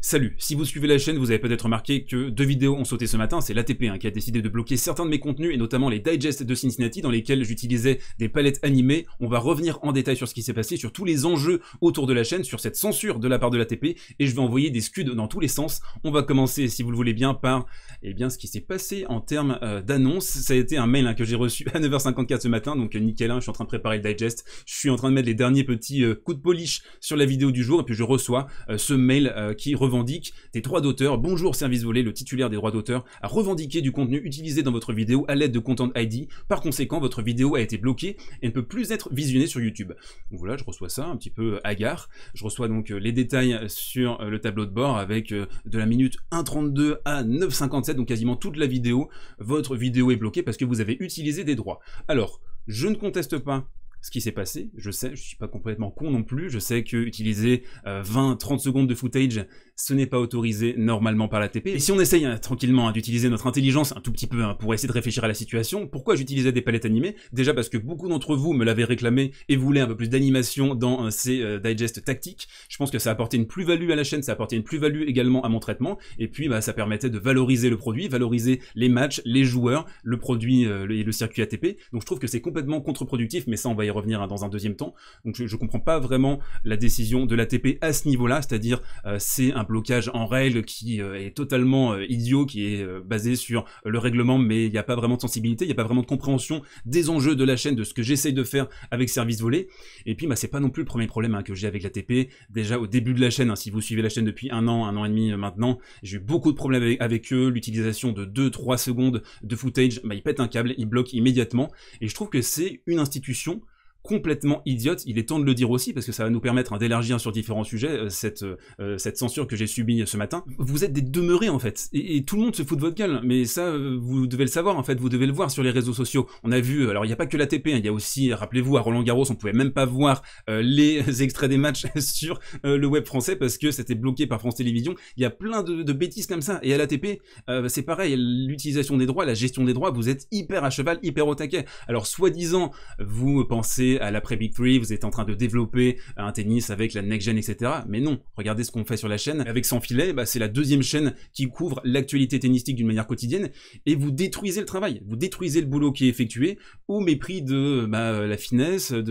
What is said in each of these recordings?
Salut, si vous suivez la chaîne, vous avez peut-être remarqué que deux vidéos ont sauté ce matin, c'est l'ATP hein, qui a décidé de bloquer certains de mes contenus, et notamment les digests de Cincinnati, dans lesquels j'utilisais des palettes animées. On va revenir en détail sur ce qui s'est passé, sur tous les enjeux autour de la chaîne, sur cette censure de la part de l'ATP, et je vais envoyer des scuds dans tous les sens. On va commencer, si vous le voulez bien, par eh bien, ce qui s'est passé en termes euh, d'annonce. Ça a été un mail hein, que j'ai reçu à 9h54 ce matin, donc euh, nickel, hein, je suis en train de préparer le digest, je suis en train de mettre les derniers petits euh, coups de polish sur la vidéo du jour, et puis je reçois ce mail qui revendique des droits d'auteur. Bonjour service volé, le titulaire des droits d'auteur a revendiqué du contenu utilisé dans votre vidéo à l'aide de Content ID. Par conséquent, votre vidéo a été bloquée et ne peut plus être visionnée sur YouTube. Donc voilà, je reçois ça un petit peu euh, hagard. Je reçois donc euh, les détails euh, sur le tableau de bord avec de la minute 1.32 à 9.57, donc quasiment toute la vidéo. Votre vidéo est bloquée parce que vous avez utilisé des droits. Alors, je ne conteste pas ce qui s'est passé. Je sais, je suis pas complètement con non plus. Je sais que utiliser 20-30 secondes de footage, ce n'est pas autorisé normalement par la TP. Et si on essaye hein, tranquillement hein, d'utiliser notre intelligence un tout petit peu hein, pour essayer de réfléchir à la situation, pourquoi j'utilisais des palettes animées Déjà parce que beaucoup d'entre vous me l'avaient réclamé et voulaient un peu plus d'animation dans euh, ces euh, digest tactiques. Je pense que ça apportait une plus-value à la chaîne, ça apportait une plus-value également à mon traitement, et puis bah, ça permettait de valoriser le produit, valoriser les matchs, les joueurs, le produit euh, et le circuit ATP. Donc je trouve que c'est complètement contre-productif, mais ça on va y revenir dans un deuxième temps. Donc je, ne comprends pas vraiment la décision de l'ATP à ce niveau-là, c'est-à-dire c'est un blocage en règle qui euh, est totalement euh, idiot, qui est euh, basé sur le règlement, mais il n'y a pas vraiment de sensibilité, il n'y a pas vraiment de compréhension des enjeux de la chaîne, de ce que j'essaye de faire avec service volé. Et puis, bah, c'est pas non plus le premier problème hein, que j'ai avec l'ATP. Déjà au début de la chaîne, hein, si vous suivez la chaîne depuis un an, un an et demi maintenant, j'ai eu beaucoup de problèmes avec, eux. L'utilisation de 2-3 secondes de footage, bah, ils pètent un câble, ils bloquent immédiatement. Et je trouve que c'est une institution complètement idiote, il est temps de le dire aussi, parce que ça va nous permettre hein, d'élargir sur différents sujets euh, cette, euh, euh, cette censure que j'ai subie ce matin. Vous êtes des demeurés, en fait, et, tout le monde se fout de votre gueule, mais ça, vous devez le savoir, en fait, vous devez le voir sur les réseaux sociaux. On a vu, alors il n'y a pas que l'ATP, hein. il y a aussi, rappelez-vous, à Roland-Garros, on pouvait même pas voir les extraits des matchs sur le web français, parce que c'était bloqué par France Télévisions. Il y a plein de, de, bêtises comme ça, et à l'ATP, c'est pareil, l'utilisation des droits, la gestion des droits, vous êtes hyper à cheval, hyper au taquet. Alors, soi-disant, vous pensez à l'après Big Three, vous êtes en train de développer euh, un tennis avec la next gen, etc. Mais non, regardez ce qu'on fait sur la chaîne. Avec Sans Filet, bah, c'est la deuxième chaîne qui couvre l'actualité tennistique d'une manière quotidienne et vous détruisez le travail, vous détruisez le boulot qui est effectué au mépris de bah, la finesse, euh,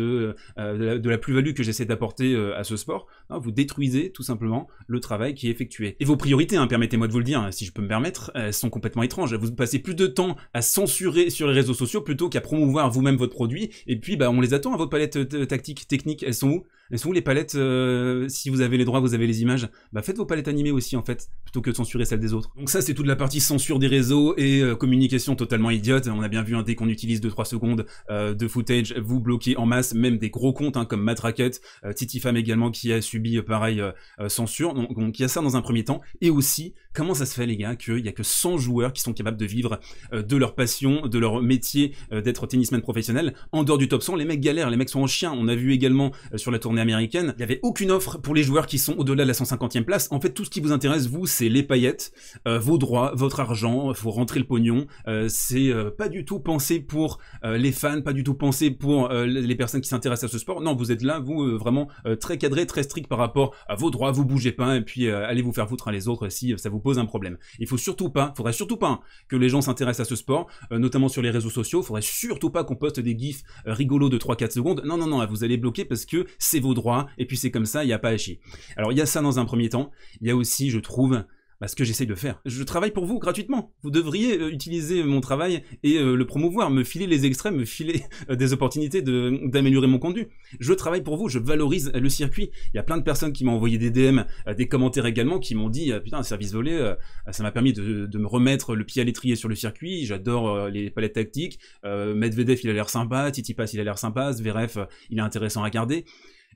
de, la, plus-value que j'essaie d'apporter euh, à ce sport. vous détruisez tout simplement le travail qui est effectué. Et vos priorités, hein, permettez-moi de vous le dire, hein, si je peux me permettre, elles sont complètement étranges. Vous passez plus de temps à censurer sur les réseaux sociaux plutôt qu'à promouvoir vous-même votre produit et puis bah, on les attend vos palettes euh, tactiques, techniques Elles sont où elles sont les palettes euh, Si vous avez les droits, vous avez les images. Bah faites vos palettes animées aussi en fait, plutôt que de censurer celles des autres. Donc ça c'est toute la partie censure des réseaux et euh, communication totalement idiote. On a bien vu un hein, dès qu'on utilise 2-3 secondes euh, de footage, vous bloquez en masse même des gros comptes hein, comme Matraquette, Titi Femme également qui a subi pareil censure. Donc il y a ça dans un premier temps. Et aussi, comment ça se fait les gars qu'il n'y a que 100 joueurs qui sont capables de vivre de leur passion, de leur métier d'être tennisman professionnel en dehors du top 100 Les mecs galèrent, les mecs sont en chien. On a vu également sur la tournée américaine, il n'y avait aucune offre pour les joueurs qui sont au-delà de la 150e place. En fait, tout ce qui vous intéresse, vous, c'est les paillettes, euh, vos droits, votre argent, faut rentrer le pognon. Euh, c'est euh, pas du tout pensé pour les fans, pas du tout pensé pour les personnes qui s'intéressent à ce sport. Non, vous êtes là, vous, vraiment très cadré, très strict par rapport à vos droits, vous bougez pas, et puis allez vous faire foutre à les autres si ça vous pose un problème. Il faut surtout pas, faudrait surtout pas que les gens s'intéressent à ce sport, notamment sur les réseaux sociaux, faudrait surtout pas qu'on poste des gifs rigolos de 3-4 secondes. Non, non, non, vous allez bloquer parce que c'est droit et puis c'est comme ça, il n'y a pas à chier. Alors il y a ça dans un premier temps, il y a aussi, je trouve, bah, ce que j'essaye de faire. Je travaille pour vous gratuitement. Vous devriez euh, utiliser mon travail et euh, le promouvoir, me filer les extrêmes me filer euh, des opportunités d'améliorer mon contenu. Je travaille pour vous, je valorise le circuit. Il y a plein de personnes qui m'ont envoyé des DM, des commentaires également, qui m'ont dit putain un service volé, bah, ça m'a permis de, me remettre le pied à l'étrier sur le circuit. J'adore les palettes tactiques. Medvedev il a l'air sympa, Titipas il a l'air sympa, Zverev il est intéressant à regarder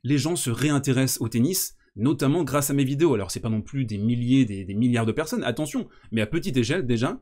les gens se réintéressent au tennis, notamment grâce à mes vidéos. Alors c'est pas non plus des milliers, des, des milliards de personnes, attention, mais à petite échelle déjà,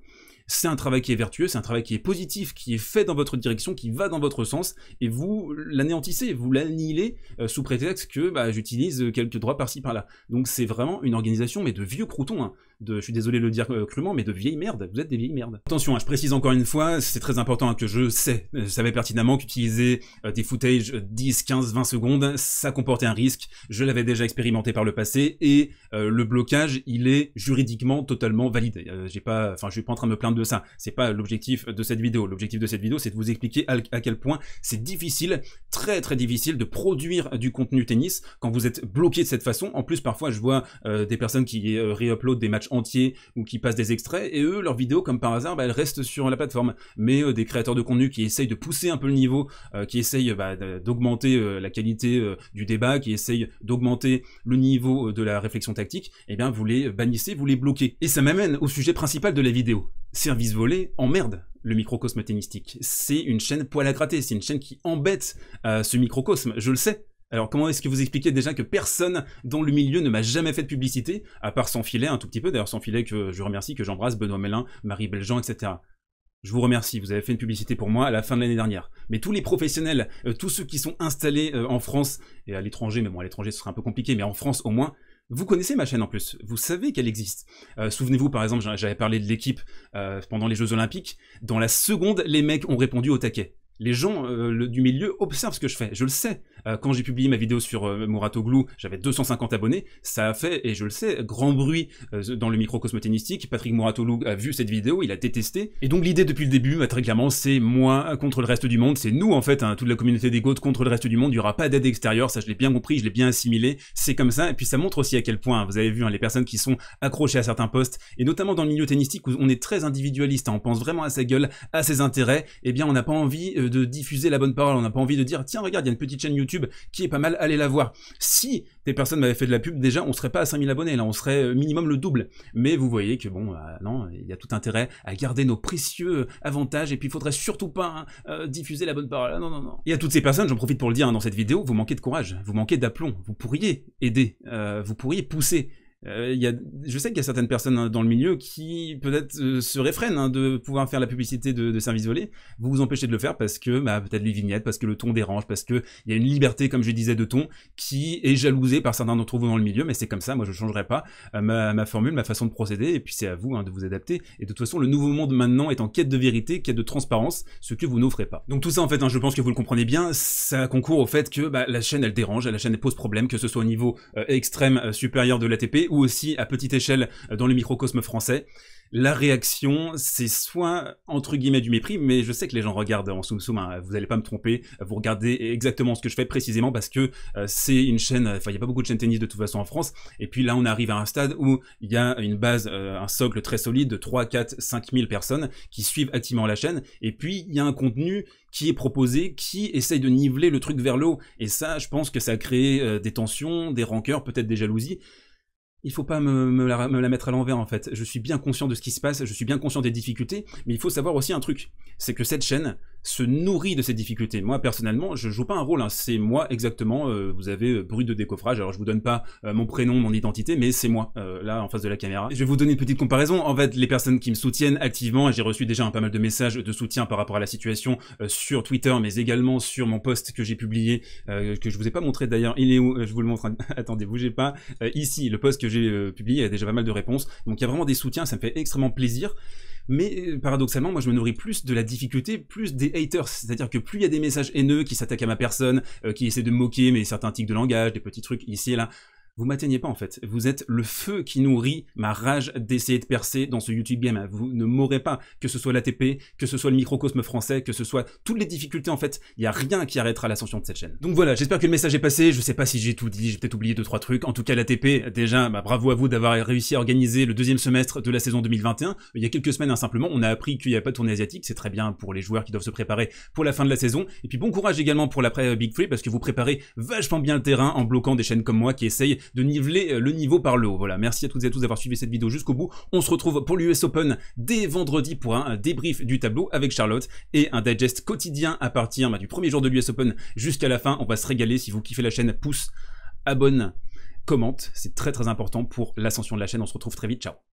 c'est un travail qui est vertueux, c'est un travail qui est positif, qui est fait dans votre direction, qui va dans votre sens, et vous l'anéantissez, vous l'annihilez euh, sous prétexte que bah, j'utilise quelques droits par-ci par-là. Donc c'est vraiment une organisation, mais de vieux croutons. Hein. De, je suis désolé de le dire euh, crûment, mais de vieilles merdes. Vous êtes des vieilles merdes. Attention, hein, je précise encore une fois, c'est très important que je sais, euh, je savais pertinemment qu'utiliser des footage 10, 15, 20 secondes, ça comportait un risque. Je l'avais déjà expérimenté par le passé et le blocage, il est juridiquement totalement validé. Je j'ai pas, enfin, je suis pas en train de me plaindre ça. C'est pas l'objectif de cette vidéo. L'objectif de cette vidéo, c'est de vous expliquer à quel point c'est difficile, très très difficile de produire du contenu tennis quand vous êtes bloqué de cette façon. En plus, parfois, je vois euh, des personnes qui euh, réuploadent des matchs entiers ou qui passent des extraits et eux, leurs vidéos, comme par hasard, bah, elles restent sur la plateforme. Mais euh, des créateurs de contenu qui essayent de pousser un peu le niveau, qui essayent bah, d'augmenter la qualité du débat, qui essayent d'augmenter le niveau de la réflexion tactique, et eh bien, vous les bannissez, vous les bloquez. Et ça m'amène au sujet principal de la vidéo. Service volé emmerde le microcosme tennistique. C'est une chaîne poil à gratter, c'est une chaîne qui embête euh, ce microcosme, je le sais. Alors comment est-ce que vous expliquez déjà que personne dans le milieu ne m'a jamais fait de publicité, à part sans filet un tout petit peu, d'ailleurs sans filet que je remercie, que j'embrasse, Benoît Mélin, Marie Beljean, etc. Je vous remercie, vous avez fait une publicité pour moi à la fin de l'année dernière. Mais tous les professionnels, euh, tous ceux qui sont installés euh, en France et à l'étranger, mais bon à l'étranger ce serait un peu compliqué, mais en France au moins, vous connaissez ma chaîne en plus, vous savez qu'elle existe. Euh, souvenez-vous par exemple, j'avais parlé de l'équipe euh, pendant les Jeux Olympiques. Dans la seconde, les mecs ont répondu au taquet. Les gens euh, du milieu observent ce que je fais, je le sais. Euh, quand j'ai publié ma vidéo sur euh, j'avais 250 abonnés. Ça a fait, et je le sais, grand bruit euh, dans le microcosme tennistique. Patrick Mouratoglou a vu cette vidéo, il a détesté. Et donc l'idée depuis le début, bah, très clairement, c'est moi contre le reste du monde. C'est nous, en fait, hein, toute la communauté des gaudes contre le reste du monde. Il n'y aura pas d'aide extérieure. Ça, je l'ai bien compris, je l'ai bien assimilé. C'est comme ça. Et puis ça montre aussi à quel point, vous avez vu, hein, les personnes qui sont accrochées à certains postes, et notamment dans le milieu tennistique où on est très individualiste, hein, on pense vraiment à sa gueule, à ses intérêts, eh bien, on n'a pas envie euh, de diffuser la bonne parole. On n'a pas envie de dire, tiens, regarde, il y a une petite chaîne YouTube qui est pas mal, aller la voir. Si des personnes m'avaient fait de la pub, déjà, on serait pas à 5000 abonnés, là, on serait euh, minimum le double. Mais vous voyez que, bon, euh, non, il y a tout intérêt à garder nos précieux euh, avantages, et puis il faudrait surtout pas hein, diffuser la bonne parole. Ah, non, non, non. Et à toutes ces personnes, j'en profite pour le dire hein, dans cette vidéo, vous manquez de courage, vous manquez d'aplomb, vous pourriez aider, vous pourriez pousser euh, y a, je sais qu'il y a certaines personnes hein, dans le milieu qui peut-être euh, se réfrènent hein, de pouvoir faire la publicité de, de service Vous vous empêchez de le faire parce que bah, peut-être les vignettes, parce que le ton dérange, parce qu'il y a une liberté, comme je disais, de ton qui est jalousée par certains d'entre vous dans le milieu. Mais c'est comme ça, moi je ne changerai pas euh, ma, ma, formule, ma façon de procéder. Et puis c'est à vous hein, de vous adapter. Et de toute façon, le nouveau monde maintenant est en quête de vérité, quête de transparence, ce que vous n'offrez pas. Donc tout ça, en fait, hein, je pense que vous le comprenez bien, ça concourt au fait que bah, la chaîne, elle dérange, la chaîne, elle pose problème, que ce soit au niveau extrême, supérieur de l'ATP ou aussi à petite échelle euh, dans le microcosme français, la réaction, c'est soit entre guillemets du mépris, mais je sais que les gens regardent en soum soum, hein. vous n'allez pas me tromper, vous regardez exactement ce que je fais précisément parce que euh, c'est une chaîne, enfin il n'y a pas beaucoup de chaînes tennis de toute façon en France, et puis là on arrive à un stade où il y a une base, euh, un socle très solide de 3, 4, 5 000 personnes qui suivent activement la chaîne, et puis il y a un contenu qui est proposé, qui essaye de niveler le truc vers le haut, et ça je pense que ça a créé des tensions, des rancœurs, peut-être des jalousies, il faut pas me, me la, mettre à l'envers en fait. Je suis bien conscient de ce qui se passe, je suis bien conscient des difficultés, mais il faut savoir aussi un truc, c'est que cette chaîne, se nourrit de ces difficultés. Moi, personnellement, je joue pas un rôle, hein. c'est moi exactement, euh, vous avez euh, bruit de décoffrage, alors je vous donne pas euh, mon prénom, mon identité, mais c'est moi, là, en face de la caméra. Je vais vous donner une petite comparaison, en fait, les personnes qui me soutiennent activement, j'ai reçu déjà un pas mal de messages de soutien par rapport à la situation sur Twitter, mais également sur mon post que j'ai publié, que je vous ai pas montré d'ailleurs, il est où, je vous le montre, attendez, bougez pas, ici, le post que j'ai publié, il y a déjà pas mal de réponses, donc il y a vraiment des soutiens, ça me fait extrêmement plaisir, mais euh, paradoxalement, moi je me nourris plus de la difficulté, plus des haters. C'est-à-dire que plus il y a des messages haineux qui s'attaquent à ma personne, euh, qui essaient de me moquer mes certains tics de langage, des petits trucs ici et là, vous m'atteignez pas en fait. Vous êtes le feu qui nourrit ma rage d'essayer de percer dans ce YouTube game. Vous ne m'aurez pas, que ce soit l'ATP, que ce soit le microcosme français, que ce soit toutes les difficultés en fait, il n'y a rien qui arrêtera l'ascension de cette chaîne. Donc voilà, j'espère que le message est passé, je sais pas si j'ai tout dit, j'ai peut-être oublié deux trois trucs. En tout cas l'ATP, déjà, bah, bravo à vous d'avoir réussi à organiser le deuxième semestre de la saison 2021. Il y a quelques semaines hein, simplement, on a appris qu'il n'y a pas de tournée asiatique, c'est très bien pour les joueurs qui doivent se préparer pour la fin de la saison. Et puis bon courage également pour l'après euh, Big Free parce que vous préparez vachement bien le terrain en bloquant des chaînes comme moi qui essayent de niveler euh, le niveau par le haut. Voilà, merci à toutes et à tous d'avoir suivi cette vidéo jusqu'au bout. On se retrouve pour l'US Open dès vendredi pour un débrief du tableau avec Charlotte et un digest quotidien à partir bah, du premier jour de l'US Open jusqu'à la fin. On va se régaler. Si vous kiffez la chaîne, pouce, abonne, commente. C'est très très important pour l'ascension de la chaîne. On se retrouve très vite. Ciao